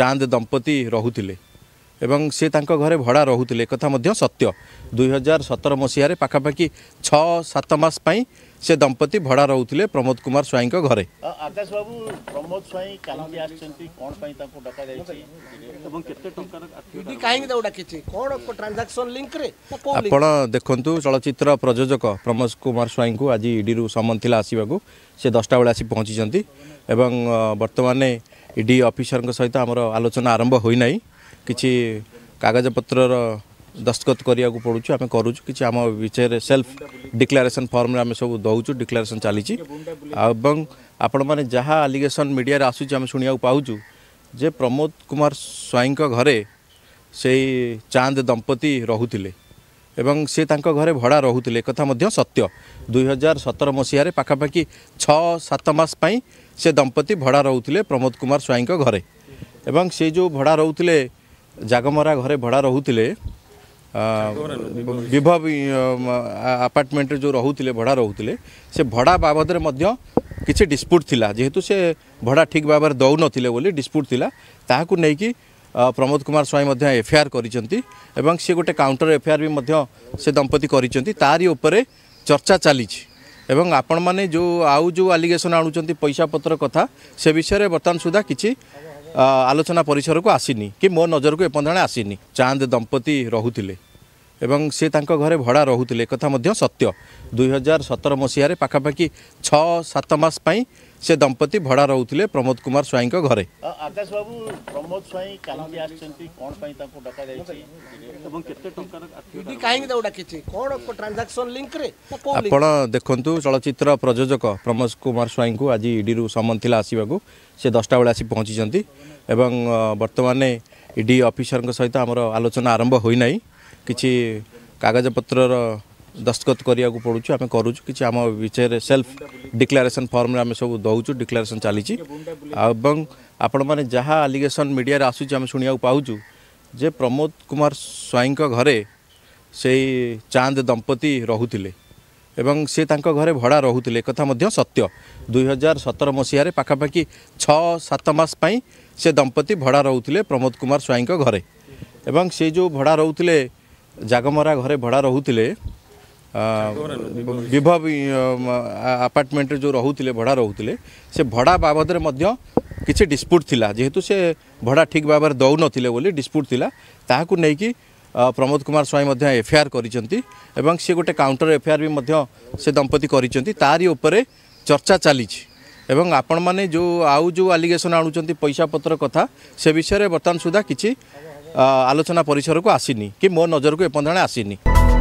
ଚାନ୍ଦ ଦମ୍ପତି ରହୁଥିଲେ ଏବଂ ସେ ତାଙ୍କ ଘରେ ଭଡ଼ା ରହୁଥିଲେ ଏକଥା ମଧ୍ୟ ସତ୍ୟ ଦୁଇ ହଜାର ସତର ମସିହାରେ ପାଖାପାଖି ଛଅ ସାତ ମାସ ପାଇଁ ସେ ଦମ୍ପତି ଭଡ଼ା ରହୁଥିଲେ ପ୍ରମୋଦ କୁମାର ସ୍ୱାଇଁଙ୍କ ଘରେ ଆକାଶ ବାବୁ ପ୍ରମୋଦ ସ୍ୱାଇଁ କାହିଁକି ଆସିଛନ୍ତି କ'ଣ ପାଇଁ ତାଙ୍କୁ ଡକାଯାଇଛି କାହିଁକି ଡାକିଛି କ'ଣ ଟ୍ରାନ୍ଜାକ୍ସନ୍ ଲିଙ୍କରେ ଆପଣ ଦେଖନ୍ତୁ ଚଳଚ୍ଚିତ୍ର ପ୍ରଯୋଜକ ପ୍ରମୋଦ କୁମାର ସ୍ୱାଇଁଙ୍କୁ ଆଜି ଇଡିରୁ ସମନ ଥିଲା ଆସିବାକୁ ସେ ଦଶଟା ବେଳେ ଆସି ପହଞ୍ଚିଛନ୍ତି ଏବଂ ବର୍ତ୍ତମାନେ ଇ ଡି ଅଫିସରଙ୍କ ସହିତ ଆମର ଆଲୋଚନା ଆରମ୍ଭ ହୋଇନାହିଁ କିଛି କାଗଜପତ୍ରର दस्तखत गर् पढ्छु अब आमा विषय सेल्फ डिक्लरेसन फर्मेसम्म दो डलरेसन चाहिँ आउँ म जहाँ अलिगेसन मिडिया आसु अनि सुन छु प्रमोद कुमार स्ईको घर सान्द दम्पति रहेस घर भडा रहे कथा सत्य दुई हजार सतर मसहे पाखापा छै दम्पति भडा रहे प्रमोद कुम स्वयंको घर एउटा भडा रहे जागमरा घर भडा रहे ବିଭବ ଆପାର୍ଟମେଣ୍ଟରେ ଯେଉଁ ରହୁଥିଲେ ଭଡ଼ା ରହୁଥିଲେ ସେ ଭଡ଼ା ବାବଦରେ ମଧ୍ୟ କିଛି ଡିସ୍ପ୍ୟୁଟ୍ ଥିଲା ଯେହେତୁ ସେ ଭଡ଼ା ଠିକ୍ ଭାବରେ ଦେଉନଥିଲେ ବୋଲି ଡିସ୍ପ୍ୟୁଟ୍ ଥିଲା ତାହାକୁ ନେଇକି ପ୍ରମୋଦ କୁମାର ସ୍ୱାଇଁ ମଧ୍ୟ ଏଫଆଇଆର୍ କରିଛନ୍ତି ଏବଂ ସେ ଗୋଟେ କାଉଣ୍ଟର ଏଫଆଇଆର୍ ବି ମଧ୍ୟ ସେ ଦମ୍ପତି କରିଛନ୍ତି ତାରି ଉପରେ ଚର୍ଚ୍ଚା ଚାଲିଛି ଏବଂ ଆପଣମାନେ ଯେଉଁ ଆଉ ଯେଉଁ ଆଲିଗେସନ୍ ଆଣୁଛନ୍ତି ପଇସାପତ୍ର କଥା ସେ ବିଷୟରେ ବର୍ତ୍ତମାନ ସୁଦ୍ଧା କିଛି ଆଲୋଚନା ପରିସରକୁ ଆସିନି କି ମୋ ନଜରକୁ ଏପର୍ଯ୍ୟନ୍ତ ଆସିନି ଚାନ୍ଦ ଦମ୍ପତି ରହୁଥିଲେ ଏବଂ ସେ ତାଙ୍କ ଘରେ ଭଡ଼ା ରହୁଥିଲେ ଏକଥା ମଧ୍ୟ ସତ୍ୟ ଦୁଇହଜାର ସତର ମସିହାରେ ପାଖାପାଖି ଛଅ ସାତ ମାସ ପାଇଁ ସେ ଦମ୍ପତି ଭଡ଼ା ରହୁଥିଲେ ପ୍ରମୋଦ କୁମାର ସ୍ୱାଇଁଙ୍କ ଘରେ ଆକାଶ ବାବୁ ପ୍ରମୋଦ ସ୍ୱାଇଁ କାହିଁକି ଆସିଛନ୍ତି କ'ଣ ପାଇଁ ତାଙ୍କୁ ଡକାଯାଇଛି କାହିଁକି ଡାକିଛି କ'ଣ ଟ୍ରାନ୍ଜାକ୍ସନ୍ ଲିଙ୍କରେ ଆପଣ ଦେଖନ୍ତୁ ଚଳଚ୍ଚିତ୍ର ପ୍ରଯୋଜକ ପ୍ରମୋଦ କୁମାର ସ୍ୱାଇଁଙ୍କୁ ଆଜି ଇଡିରୁ ସମନ ଥିଲା ଆସିବାକୁ ସେ ଦଶଟା ବେଳେ ଆସି ପହଞ୍ଚିଛନ୍ତି ଏବଂ ବର୍ତ୍ତମାନେ ଇ ଡି ଅଫିସରଙ୍କ ସହିତ ଆମର ଆଲୋଚନା ଆରମ୍ଭ ହୋଇନାହିଁ କିଛି କାଗଜପତ୍ରର ଦସ୍ତଖତ କରିବାକୁ ପଡ଼ୁଛି ଆମେ କରୁଛୁ କିଛି ଆମ ବିଷୟରେ ସେଲ୍ଫ ଡିକ୍ଲାରେସନ୍ ଫର୍ମରେ ଆମେ ସବୁ ଦେଉଛୁ ଡିକ୍ଲାରେସନ୍ ଚାଲିଛି ଏବଂ ଆପଣମାନେ ଯାହା ଆଲିଗେସନ୍ ମିଡ଼ିଆରେ ଆସୁଛି ଆମେ ଶୁଣିବାକୁ ପାଉଛୁ ଯେ ପ୍ରମୋଦ କୁମାର ସ୍ୱାଇଁଙ୍କ ଘରେ ସେଇ ଚାନ୍ଦ ଦମ୍ପତି ରହୁଥିଲେ ଏବଂ ସେ ତାଙ୍କ ଘରେ ଭଡ଼ା ରହୁଥିଲେ ଏକଥା ମଧ୍ୟ ସତ୍ୟ ଦୁଇ ହଜାର ସତର ମସିହାରେ ପାଖାପାଖି ଛଅ ସାତ ମାସ ପାଇଁ ସେ ଦମ୍ପତି ଭଡ଼ା ରହୁଥିଲେ ପ୍ରମୋଦ କୁମାର ସ୍ୱାଇଁଙ୍କ ଘରେ ଏବଂ ସେ ଯେଉଁ ଭଡ଼ା ରହୁଥିଲେ ଜାଗମରା ଘରେ ଭଡ଼ା ରହୁଥିଲେ ବିଭବ ଆପାର୍ଟମେଣ୍ଟରେ ଯେଉଁ ରହୁଥିଲେ ଭଡ଼ା ରହୁଥିଲେ ସେ ଭଡ଼ା ବାବଦରେ ମଧ୍ୟ କିଛି ଡିସ୍ପ୍ୟୁଟ୍ ଥିଲା ଯେହେତୁ ସେ ଭଡ଼ା ଠିକ୍ ଭାବରେ ଦେଉନଥିଲେ ବୋଲି ଡିସ୍ପ୍ୟୁଟ୍ ଥିଲା ତାହାକୁ ନେଇକି ପ୍ରମୋଦ କୁମାର ସ୍ୱାଇଁ ମଧ୍ୟ ଏଫ୍ଆଇଆର୍ କରିଛନ୍ତି ଏବଂ ସେ ଗୋଟେ କାଉଣ୍ଟର ଏଫ୍ଆଇଆର୍ ବି ମଧ୍ୟ ସେ ଦମ୍ପତି କରିଛନ୍ତି ତାରି ଉପରେ ଚର୍ଚ୍ଚା ଚାଲିଛି ଏବଂ ଆପଣମାନେ ଯେଉଁ ଆଉ ଯେଉଁ ଆଲିଗେସନ୍ ଆଣୁଛନ୍ତି ପଇସାପତ୍ର କଥା ସେ ବିଷୟରେ ବର୍ତ୍ତମାନ ସୁଦ୍ଧା କିଛି ଆଲୋଚନା ପରିସରକୁ ଆସିନି କି ମୋ ନଜରକୁ ଏପର୍ଯ୍ୟନ୍ତ ଆସିନି